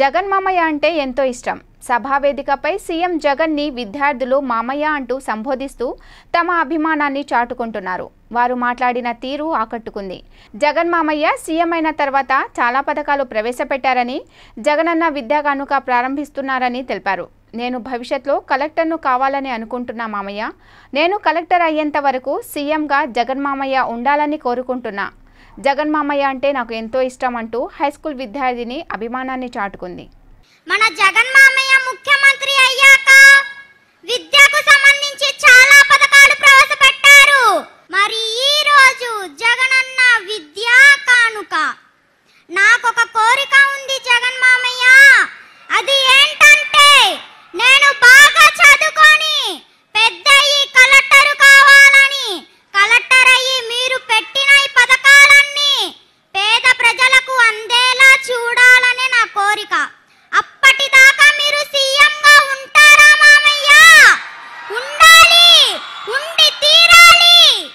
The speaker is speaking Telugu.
జగన్ మామయ్య అంటే ఎంతో ఇష్టం సభావేదికపై సీఎం జగన్ని విద్యార్థులు మామయ్య అంటూ సంబోధిస్తూ తమ అభిమానాన్ని చాటుకుంటున్నారు వారు మాట్లాడిన తీరు ఆకట్టుకుంది జగన్ మామయ్య సీఎం అయిన తర్వాత చాలా పథకాలు ప్రవేశపెట్టారని జగనన్న విద్యా కానుక ప్రారంభిస్తున్నారని తెలిపారు నేను భవిష్యత్లో కలెక్టర్ను కావాలని అనుకుంటున్నా మామయ్య నేను కలెక్టర్ అయ్యేంత వరకు సీఎంగా జగన్ మామయ్య ఉండాలని కోరుకుంటున్నా జగన్ మామయ్య అంటే నాకు ఎంతో ఇష్టం అంటూ హైస్కూల్ విద్యార్థిని అభిమానాన్ని చాటుకుంది మన జగన్ మామయ్య ముఖ్యమంత్రి t 拉 r